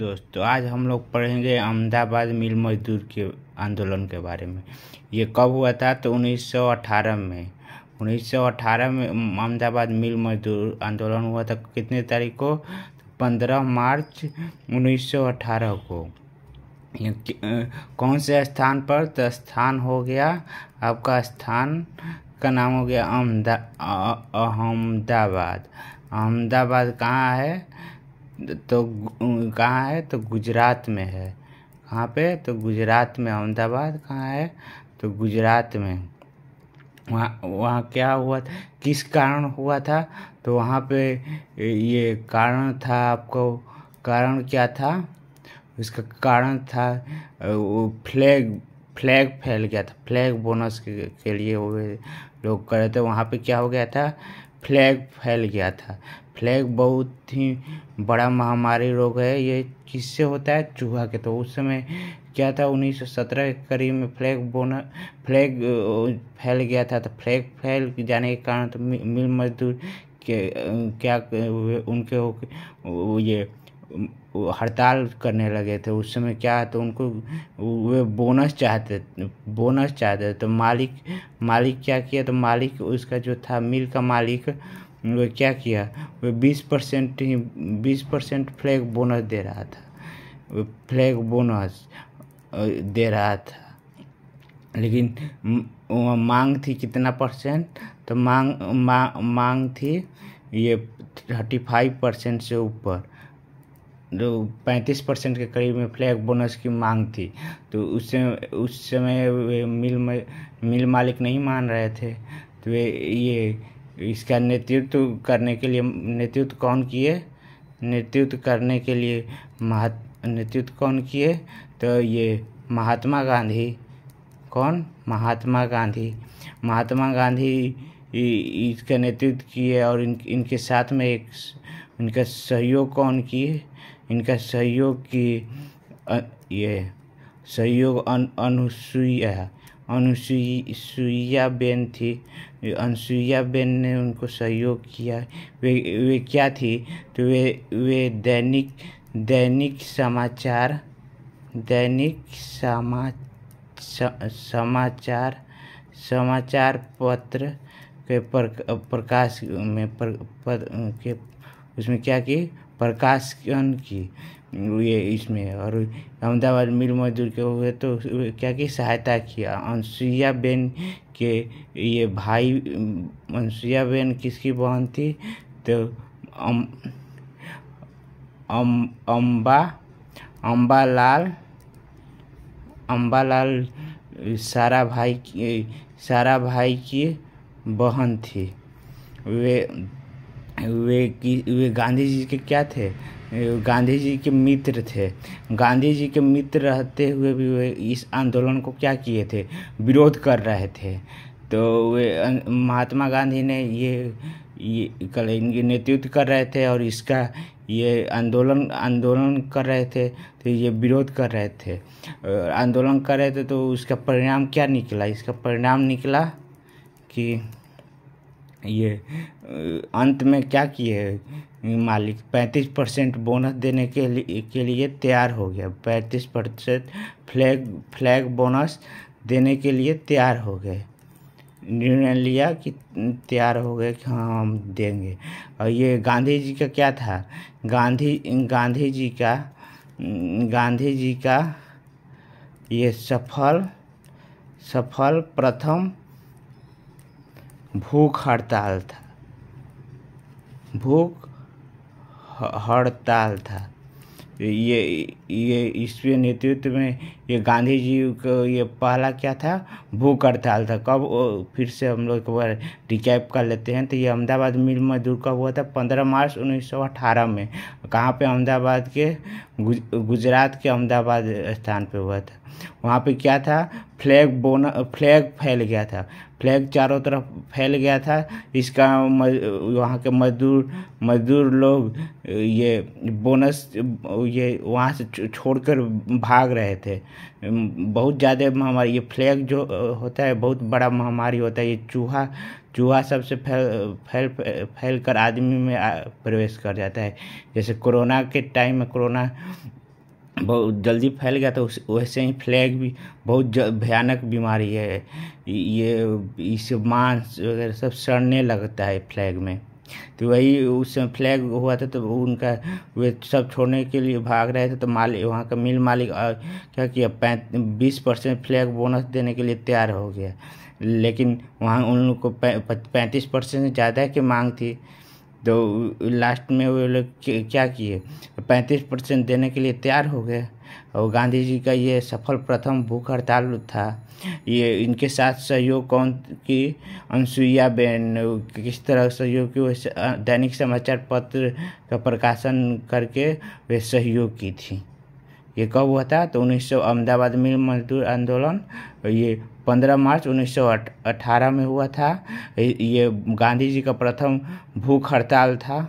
दोस्तों तो आज हम लोग पढ़ेंगे अहमदाबाद मिल मजदूर के आंदोलन के बारे में ये कब हुआ था तो 1918 में 1918 में अहमदाबाद मिल मजदूर आंदोलन हुआ था कितने तारीख को 15 मार्च 1918 को कौन से स्थान पर तो स्थान हो गया आपका स्थान का नाम हो गया अहमदा अहमदाबाद अहमदाबाद कहाँ है तो कहाँ है तो गुजरात में है कहाँ पे तो गुजरात में अहमदाबाद कहाँ है तो गुजरात में वहाँ वहाँ क्या हुआ था किस कारण हुआ था तो वहाँ पे ये कारण था आपको कारण क्या था उसका कारण था वो फ्लैग फ्लैग फैल गया था फ्लैग बोनस के, के लिए वो लोग कर रहे थे वहाँ पे क्या हो गया था फ्लैग फैल गया था फ्लैग बहुत ही बड़ा महामारी रोग है ये किससे होता है चूहा के तो उस समय क्या था 1917 के करीब में फ्लैग बोना फ्लैग फैल गया था तो फ्लैग फैल जाने के कारण तो मिल मजदूर के क्या उनके ये हड़ताल करने लगे थे उस समय क्या तो उनको वे बोनस चाहते बोनस चाहते तो मालिक मालिक क्या किया तो मालिक उसका जो था मिल का मालिक वो क्या किया वो बीस परसेंट ही बीस परसेंट फ्लैग बोनस दे रहा था फ्लैग बोनस दे रहा था लेकिन मांग थी कितना परसेंट तो मांग मा, मांग थी ये थर्टी फाइव परसेंट से ऊपर जो 35 परसेंट के करीब में फ्लैग बोनस की मांग थी तो उस समय उस समय मिल मिल मालिक नहीं मान रहे थे तो वे ये इसका नेतृत्व करने के लिए नेतृत्व कौन किए नेतृत्व करने के लिए महात नेतृत्व कौन किए तो ये महात्मा गांधी कौन महात्मा गांधी महात्मा गांधी इसका नेतृत्व किए और इन इनके साथ में एक इनका सहयोग कौन किए इनका सहयोग की ये सहयोग अनुसुईया अनुसुईया बेन थी अनुसुईया बेन ने उनको सहयोग किया वे वे क्या थी तो वे वे दैनिक दैनिक समाचार दैनिक समा समाचार समाचार पत्र के प्रकाश में पर, पर, के उसमें क्या की प्रकाशन की ये इसमें और अहमदाबाद मिल मजदूर के हुए तो क्या की सहायता किया अनसुईया बेन के ये भाई अनसुईया बेन किसकी बहन थी तो अम्बा अम्बा लाल अम्बा लाल सारा भाई की सारा भाई की बहन थी वे वे कि वे गांधी जी के क्या थे गांधी जी के मित्र थे गांधी जी के मित्र रहते हुए भी वे इस आंदोलन को क्या किए थे विरोध कर रहे थे तो वे महात्मा गांधी ने ये ये कल इनके नेतृत्व कर रहे थे और इसका ये आंदोलन आंदोलन कर रहे थे तो ये विरोध कर रहे थे आंदोलन कर रहे थे तो उसका परिणाम क्या निकला इसका परिणाम निकला कि ये अंत में क्या किए मालिक पैंतीस परसेंट बोनस देने के लिए के लिए तैयार हो गया पैंतीस परसेंट फ्लैग फ्लैग बोनस देने के लिए तैयार हो गए निर्णय लिया कि तैयार हो गए कि हाँ हम देंगे और ये गांधी जी का क्या था गांधी गांधी जी का गांधी जी का ये सफल सफल प्रथम भूख हड़ताल था भूख हड़ताल था ये ये ईस्वी नेतृत्व में ये गांधी जी को ये पहला क्या था भूख हड़ताल था कब फिर से हम लोग एक बार रिकैप कर लेते हैं तो ये अहमदाबाद मिल मजदूर का हुआ था पंद्रह मार्च उन्नीस सौ अठारह में कहाँ पे अहमदाबाद के गुजरात के अहमदाबाद स्थान पे हुआ था वहाँ पे क्या था फ्लैग बोना फ्लैग फैल गया था फ्लैग चारों तरफ फैल गया था इसका वहाँ के मजदूर मजदूर लोग ये बोनस ये वहाँ से छोड़कर भाग रहे थे बहुत ज़्यादा महामारी ये फ्लैग जो होता है बहुत बड़ा महामारी होता है ये चूहा चूहा सबसे फैल फैल फैल कर आदमी में प्रवेश कर जाता है जैसे कोरोना के टाइम में कोरोना बहुत जल्दी फैल गया तो वैसे ही फ्लैग भी बहुत भयानक बीमारी है ये इससे मांस वगैरह सब सड़ने लगता है फ्लैग में तो वही उस समय फ्लैग हुआ था तो उनका वे सब छोड़ने के लिए भाग रहे थे तो मालिक वहाँ का मिल मालिक क्या किया पैंत बीस परसेंट फ्लैग बोनस देने के लिए तैयार हो गया लेकिन वहाँ उन लोग को पैंतीस परसेंट ज़्यादा की मांग थी तो लास्ट में वो लोग क्या किए पैंतीस परसेंट देने के लिए तैयार हो गए और गांधी जी का ये सफल प्रथम भूख हड़ताल था ये इनके साथ सहयोग कौन की अनसुईया बेन किस तरह सहयोग की दैनिक समाचार पत्र का प्रकाशन करके वे सहयोग की थी ये कब हुआ था तो उन्नीस सौ अहमदाबाद में मजदूर आंदोलन ये 15 मार्च 1918 में हुआ था ये गांधी जी का प्रथम भूख हड़ताल था